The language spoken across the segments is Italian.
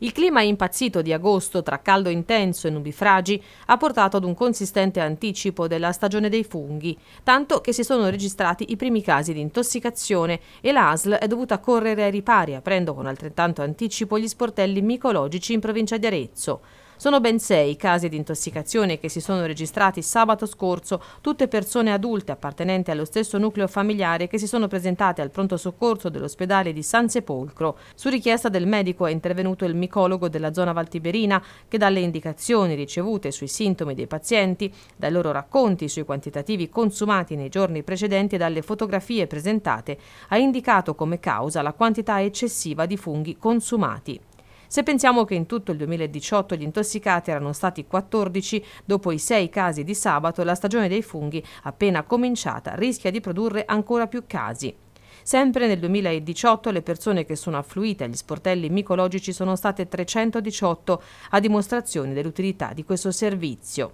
Il clima impazzito di agosto tra caldo intenso e nubifragi ha portato ad un consistente anticipo della stagione dei funghi, tanto che si sono registrati i primi casi di intossicazione e l'ASL è dovuta correre ai ripari aprendo con altrettanto anticipo gli sportelli micologici in provincia di Arezzo. Sono ben sei i casi di intossicazione che si sono registrati sabato scorso, tutte persone adulte appartenenti allo stesso nucleo familiare che si sono presentate al pronto soccorso dell'ospedale di San Sepolcro. Su richiesta del medico è intervenuto il micologo della zona valtiberina che dalle indicazioni ricevute sui sintomi dei pazienti, dai loro racconti sui quantitativi consumati nei giorni precedenti e dalle fotografie presentate, ha indicato come causa la quantità eccessiva di funghi consumati. Se pensiamo che in tutto il 2018 gli intossicati erano stati 14, dopo i 6 casi di sabato la stagione dei funghi appena cominciata rischia di produrre ancora più casi. Sempre nel 2018 le persone che sono affluite agli sportelli micologici sono state 318 a dimostrazione dell'utilità di questo servizio.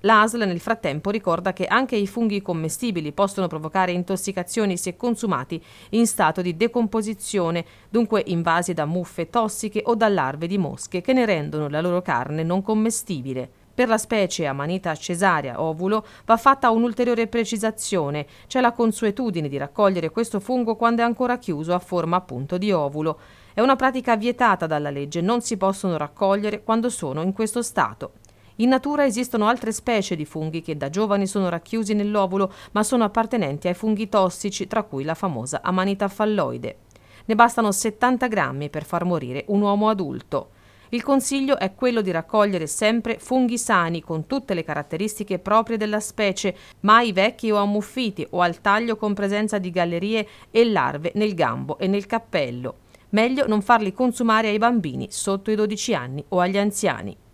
L'ASL nel frattempo ricorda che anche i funghi commestibili possono provocare intossicazioni se consumati in stato di decomposizione, dunque invasi da muffe tossiche o da larve di mosche che ne rendono la loro carne non commestibile. Per la specie amanita cesarea ovulo va fatta un'ulteriore precisazione, c'è la consuetudine di raccogliere questo fungo quando è ancora chiuso a forma appunto di ovulo. È una pratica vietata dalla legge, non si possono raccogliere quando sono in questo stato. In natura esistono altre specie di funghi che da giovani sono racchiusi nell'ovulo, ma sono appartenenti ai funghi tossici, tra cui la famosa amanita falloide. Ne bastano 70 grammi per far morire un uomo adulto. Il consiglio è quello di raccogliere sempre funghi sani con tutte le caratteristiche proprie della specie, mai vecchi o ammuffiti o al taglio con presenza di gallerie e larve nel gambo e nel cappello. Meglio non farli consumare ai bambini sotto i 12 anni o agli anziani.